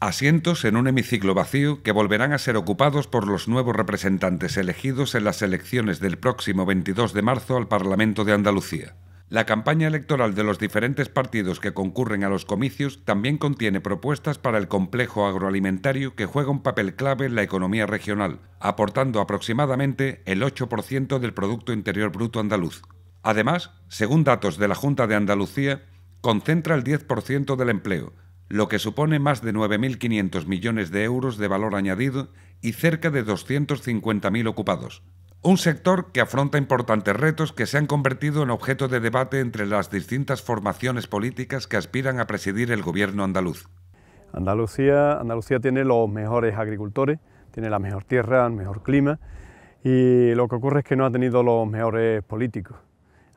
Asientos en un hemiciclo vacío que volverán a ser ocupados por los nuevos representantes elegidos en las elecciones del próximo 22 de marzo al Parlamento de Andalucía. La campaña electoral de los diferentes partidos que concurren a los comicios también contiene propuestas para el complejo agroalimentario que juega un papel clave en la economía regional, aportando aproximadamente el 8% del Producto Interior Bruto andaluz. Además, según datos de la Junta de Andalucía, concentra el 10% del empleo, lo que supone más de 9.500 millones de euros de valor añadido y cerca de 250.000 ocupados. Un sector que afronta importantes retos que se han convertido en objeto de debate entre las distintas formaciones políticas que aspiran a presidir el gobierno andaluz. Andalucía, Andalucía tiene los mejores agricultores, tiene la mejor tierra, el mejor clima y lo que ocurre es que no ha tenido los mejores políticos.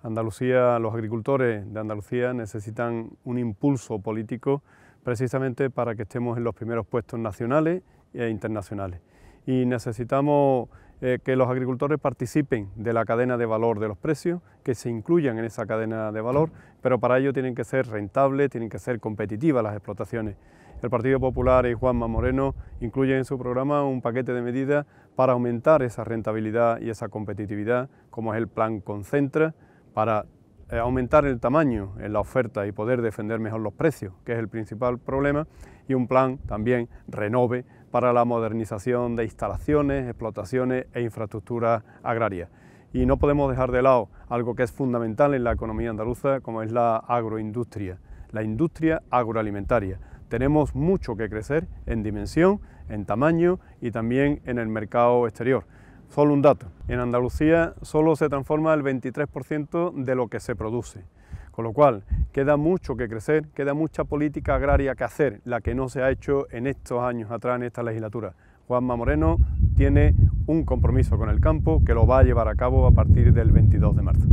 Andalucía, los agricultores de Andalucía necesitan un impulso político precisamente para que estemos en los primeros puestos nacionales e internacionales. Y necesitamos eh, que los agricultores participen de la cadena de valor de los precios, que se incluyan en esa cadena de valor, pero para ello tienen que ser rentables, tienen que ser competitivas las explotaciones. El Partido Popular y Juanma Moreno incluyen en su programa un paquete de medidas para aumentar esa rentabilidad y esa competitividad, como es el Plan Concentra, para eh, aumentar el tamaño en la oferta y poder defender mejor los precios, que es el principal problema, y un plan también renove para la modernización de instalaciones, explotaciones e infraestructuras agrarias. Y no podemos dejar de lado algo que es fundamental en la economía andaluza, como es la agroindustria, la industria agroalimentaria. Tenemos mucho que crecer en dimensión, en tamaño y también en el mercado exterior. Solo un dato. En Andalucía solo se transforma el 23% de lo que se produce. Con lo cual, queda mucho que crecer, queda mucha política agraria que hacer, la que no se ha hecho en estos años atrás, en esta legislatura. Juanma Moreno tiene un compromiso con el campo que lo va a llevar a cabo a partir del 22 de marzo.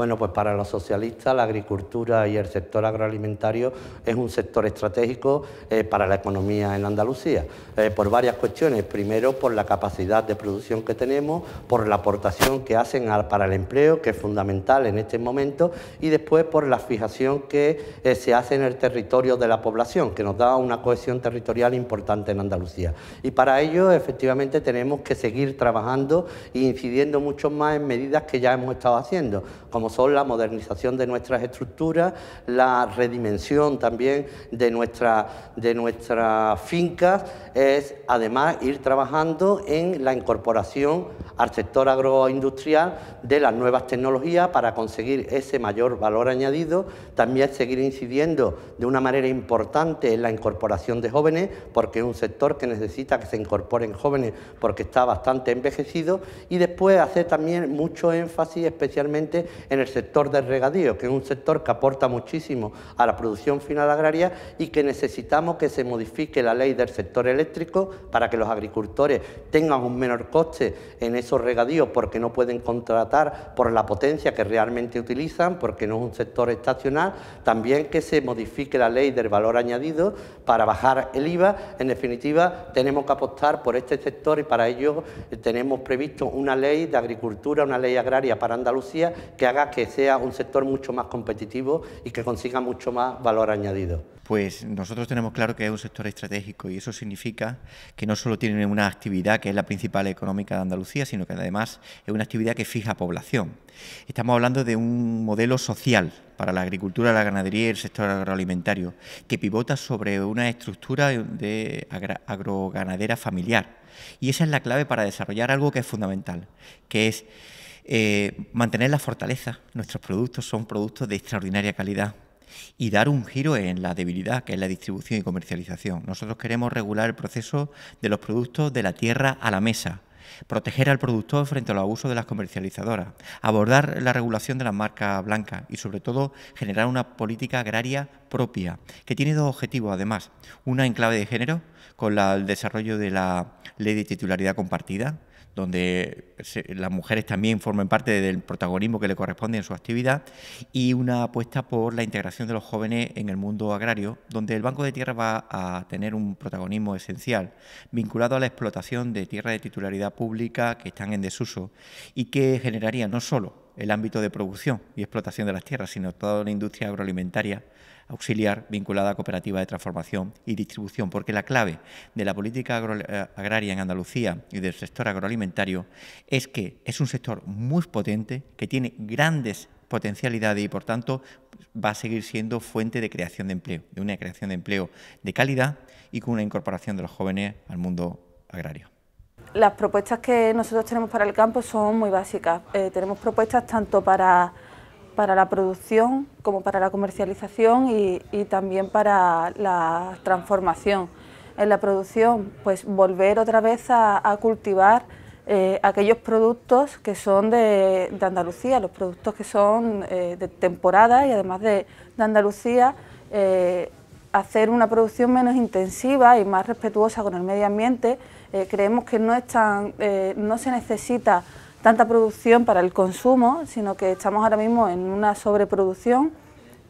Bueno, pues para los socialistas la agricultura y el sector agroalimentario es un sector estratégico eh, para la economía en Andalucía, eh, por varias cuestiones. Primero, por la capacidad de producción que tenemos, por la aportación que hacen para el empleo, que es fundamental en este momento, y después por la fijación que eh, se hace en el territorio de la población, que nos da una cohesión territorial importante en Andalucía. Y para ello, efectivamente, tenemos que seguir trabajando e incidiendo mucho más en medidas que ya hemos estado haciendo, como son la modernización de nuestras estructuras, la redimensión también de, nuestra, de nuestras fincas, es además ir trabajando en la incorporación al sector agroindustrial de las nuevas tecnologías para conseguir ese mayor valor añadido, también seguir incidiendo de una manera importante en la incorporación de jóvenes, porque es un sector que necesita que se incorporen jóvenes porque está bastante envejecido, y después hacer también mucho énfasis especialmente en el sector del regadío, que es un sector que aporta muchísimo a la producción final agraria y que necesitamos que se modifique la ley del sector eléctrico para que los agricultores tengan un menor coste en esos regadíos porque no pueden contratar por la potencia que realmente utilizan, porque no es un sector estacional. También que se modifique la ley del valor añadido para bajar el IVA. En definitiva, tenemos que apostar por este sector y para ello tenemos previsto una ley de agricultura, una ley agraria para Andalucía que haga que sea un sector mucho más competitivo y que consiga mucho más valor añadido. Pues nosotros tenemos claro que es un sector estratégico y eso significa que no solo tiene una actividad que es la principal económica de Andalucía, sino que además es una actividad que fija población. Estamos hablando de un modelo social para la agricultura, la ganadería y el sector agroalimentario, que pivota sobre una estructura de agroganadera familiar. Y esa es la clave para desarrollar algo que es fundamental, que es eh, mantener la fortaleza. Nuestros productos son productos de extraordinaria calidad y dar un giro en la debilidad, que es la distribución y comercialización. Nosotros queremos regular el proceso de los productos de la tierra a la mesa, proteger al productor frente a los abusos de las comercializadoras, abordar la regulación de las marcas blancas y sobre todo generar una política agraria propia, que tiene dos objetivos además, una en clave de género, con el desarrollo de la ley de titularidad compartida, donde las mujeres también formen parte del protagonismo que le corresponde en su actividad, y una apuesta por la integración de los jóvenes en el mundo agrario, donde el Banco de tierra va a tener un protagonismo esencial, vinculado a la explotación de tierras de titularidad pública que están en desuso y que generaría no solo el ámbito de producción y explotación de las tierras, sino toda la industria agroalimentaria auxiliar vinculada a cooperativa de transformación y distribución, porque la clave de la política eh, agraria en Andalucía y del sector agroalimentario es que es un sector muy potente, que tiene grandes potencialidades y por tanto va a seguir siendo fuente de creación de empleo, de una creación de empleo de calidad y con una incorporación de los jóvenes al mundo agrario. Las propuestas que nosotros tenemos para el campo son muy básicas. Eh, tenemos propuestas tanto para para la producción como para la comercialización y, también para la transformación. En la producción, pues volver otra vez a, cultivar eh, aquellos productos que son de, Andalucía, los productos que son eh, de temporada y además de, Andalucía, eh, hacer una producción menos intensiva y más respetuosa con el medio ambiente. creemos que no, están no se necesita tanta producción para el consumo, sino que estamos ahora mismo en una sobreproducción.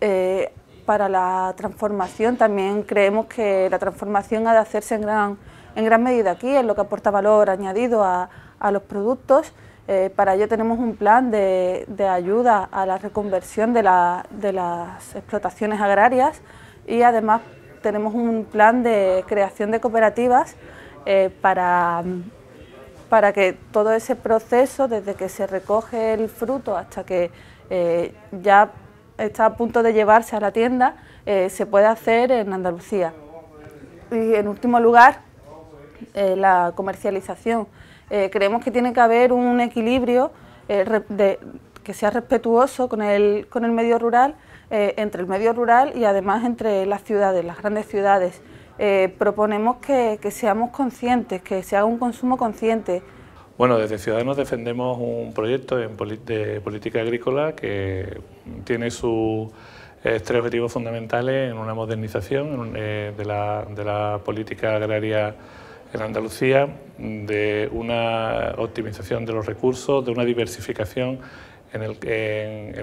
Eh, para la transformación también creemos que la transformación ha de hacerse en gran, en gran medida aquí, en lo que aporta valor añadido a, los productos. Eh, para ello tenemos un plan de, ayuda a la reconversión de, las explotaciones agrarias y además tenemos un plan de creación de cooperativas eh, para para que todo ese proceso, desde que se recoge el fruto hasta que eh, ya está a punto de llevarse a la tienda, eh, se pueda hacer en Andalucía. Y en último lugar, eh, la comercialización. creemos que tiene que haber un equilibrio que sea respetuoso con el, con el medio rural, entre el medio rural y además entre las ciudades, las grandes ciudades. Eh, proponemos que, seamos conscientes, que se haga un consumo consciente. Bueno, desde Ciudadanos defendemos un proyecto de política agrícola que tiene sus eh, tres objetivos fundamentales en una modernización eh, de, la, de la política agraria en Andalucía, de una optimización de los recursos, de una diversificación en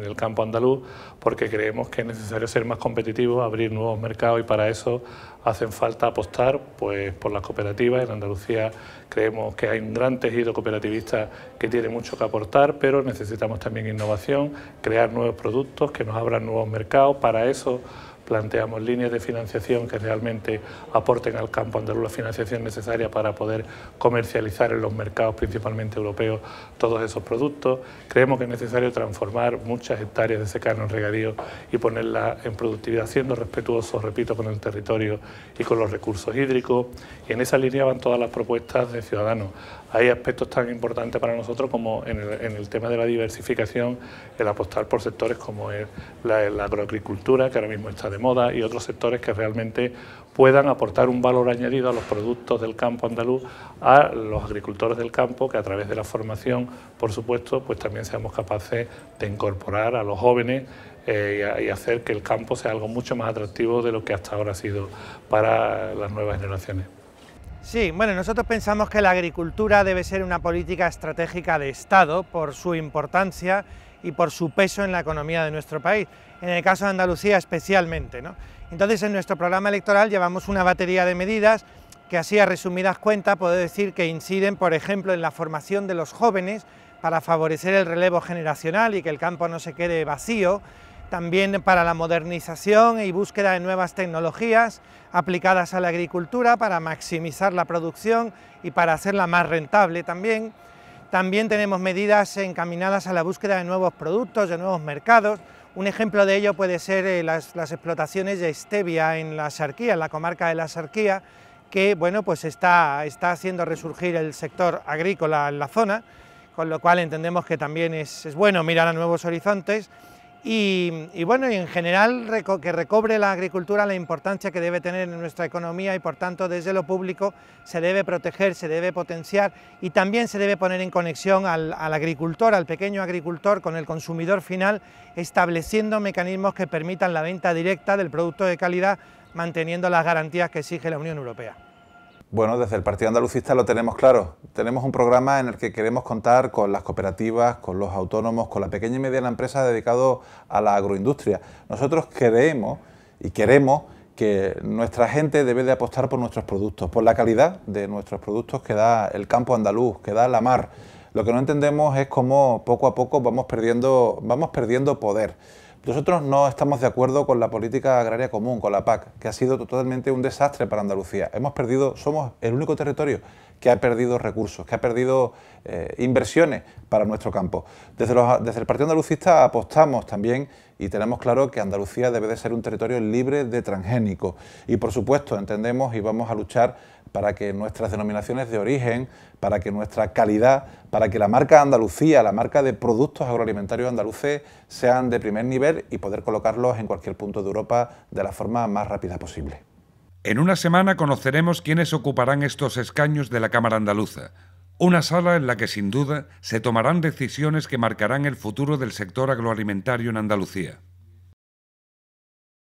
el, campo andaluz porque creemos que es necesario ser más competitivos, abrir nuevos mercados y para eso hacen falta apostar pues, por las cooperativas. En Andalucía creemos que hay un gran tejido cooperativista que tiene mucho que aportar, pero necesitamos también innovación, crear nuevos productos que nos abran nuevos mercados. Para eso planteamos líneas de financiación que realmente aporten al campo andaluz la financiación necesaria para poder comercializar en los mercados, principalmente europeos, todos esos productos. Creemos que es necesario transformar muchas hectáreas de secano en regadío y ponerla en productividad, siendo respetuosos, repito, con el territorio y con los recursos hídricos. Y en esa línea van todas las propuestas de Ciudadanos hay aspectos tan importantes para nosotros como en el, tema de la diversificación, el apostar por sectores como es la, la, agroagricultura, que ahora mismo está de moda, y otros sectores que realmente puedan aportar un valor añadido a los productos del campo andaluz, a los agricultores del campo, que a través de la formación, por supuesto, pues también seamos capaces de incorporar a los jóvenes eh, y, hacer que el campo sea algo mucho más atractivo de lo que hasta ahora ha sido para las nuevas generaciones. Sí, bueno, nosotros pensamos que la agricultura debe ser una política estratégica de Estado por su importancia y por su peso en la economía de nuestro país, en el caso de Andalucía especialmente. Entonces, en nuestro programa electoral llevamos una batería de medidas que así a resumidas cuentas puedo decir que inciden, por ejemplo, en la formación de los jóvenes para favorecer el relevo generacional y que el campo no se quede vacío, también para la modernización y búsqueda de nuevas tecnologías aplicadas a la agricultura para maximizar la producción y para hacerla más rentable también. También tenemos medidas encaminadas a la búsqueda de nuevos productos, de nuevos mercados. Un ejemplo de ello puede ser eh, las, explotaciones de stevia en la Sarquía, en la comarca de la Sarquía, que bueno, pues está, haciendo resurgir el sector agrícola en la zona, con lo cual entendemos que también es, es bueno mirar a nuevos horizontes y, bueno, y en general que recobre la agricultura la importancia que debe tener en nuestra economía y por tanto desde lo público se debe proteger, se debe potenciar y también se debe poner en conexión al agricultor, al pequeño agricultor con el consumidor final, estableciendo mecanismos que permitan la venta directa del producto de calidad manteniendo las garantías que exige la Unión Europea. Bueno, desde el Partido Andalucista lo tenemos claro. Tenemos un programa en el que queremos contar con las cooperativas, con los autónomos, con la pequeña y mediana empresa dedicado a la agroindustria. Nosotros creemos y queremos que nuestra gente debe de apostar por nuestros productos, por la calidad de nuestros productos que da el campo andaluz, que da la mar. Lo que no entendemos es cómo poco a poco vamos perdiendo, vamos perdiendo poder. Nosotros no estamos de acuerdo con la política agraria común, con la PAC, que ha sido totalmente un desastre para Andalucía. Hemos perdido, somos el único territorio que ha perdido recursos, que ha perdido eh, inversiones para nuestro campo. Desde, desde el Partido Andalucista apostamos también y tenemos claro que Andalucía debe de ser un territorio libre de transgénicos. Y por supuesto entendemos y vamos a luchar para que nuestras denominaciones de origen, para que nuestra calidad, para que la marca Andalucía, la marca de productos agroalimentarios andaluces sean de primer nivel y poder colocarlos en cualquier punto de Europa de la forma más rápida posible. En una semana conoceremos quiénes ocuparán estos escaños de la Cámara Andaluza, una sala en la que sin duda se tomarán decisiones que marcarán el futuro del sector agroalimentario en Andalucía.